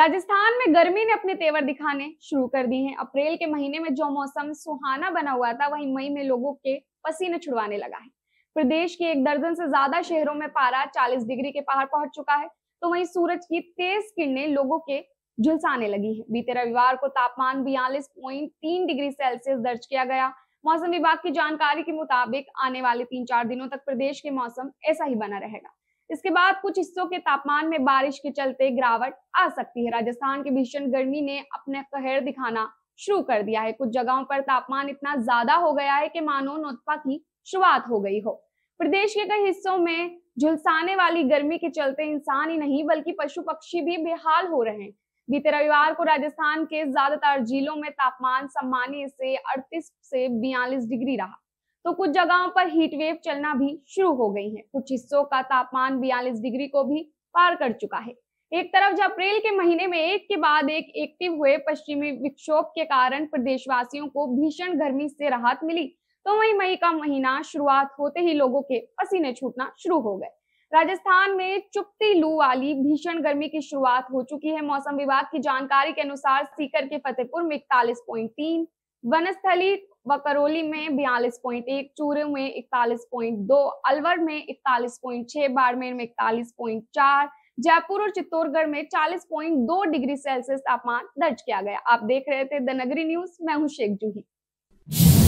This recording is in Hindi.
राजस्थान में गर्मी ने अपने तेवर दिखाने शुरू कर दिए हैं अप्रैल के महीने में जो मौसम सुहाना बना हुआ था वही मई में लोगों के पसीने छुड़वाने लगा है प्रदेश के एक दर्जन से ज्यादा शहरों में पारा 40 डिग्री के पार पहुंच चुका है तो वही सूरज की तेज किरणें लोगों के झुलसाने लगी है बीते रविवार को तापमान बयालीस पॉइंट तीन डिग्री सेल्सियस दर्ज किया गया मौसम विभाग की जानकारी के मुताबिक आने वाले तीन चार दिनों तक प्रदेश के मौसम ऐसा ही बना रहेगा इसके बाद कुछ हिस्सों के तापमान में बारिश के चलते गिरावट आ सकती है राजस्थान के भीषण गर्मी ने अपने कहर दिखाना शुरू कर दिया है कुछ जगहों पर तापमान इतना ज्यादा हो गया है कि मानो नोतपा की शुरुआत हो गई हो प्रदेश के कई हिस्सों में झुलसाने वाली गर्मी के चलते इंसान ही नहीं बल्कि पशु पक्षी भी बेहाल हो रहे हैं बीते रविवार को राजस्थान के ज्यादातर जिलों में तापमान सामान्य से 38 से 42 डिग्री रहा तो कुछ जगहों पर हीट वेव चलना भी शुरू हो गई है कुछ हिस्सों का तापमान बयालीस डिग्री को भी पार कर चुका है एक तरफ जब अप्रैल के महीने में एक के बाद एक एक्टिव हुए पश्चिमी विक्षोभ के कारण प्रदेशवासियों को भीषण गर्मी से राहत मिली तो वही मई का महीना शुरुआत होते ही लोगों के पसीने छूटना शुरू हो गए राजस्थान में चुपती लू वाली भीषण गर्मी की शुरुआत हो चुकी है मौसम विभाग की जानकारी के अनुसार सीकर के फतेहपुर में इकतालीस पॉइंट तीन वनस्थली व करौली में बयालीस पॉइंट एक चूरू में इकतालीस पॉइंट दो अलवर में इकतालीस पॉइंट छह बाड़मेर में इकतालीस पॉइंट चार जयपुर और चित्तौड़गढ़ में चालीस पॉइंट दो डिग्री सेल्सियस तापमान दर्ज किया गया आप देख रहे थे द नगरी न्यूज मैं हूं शेख जूही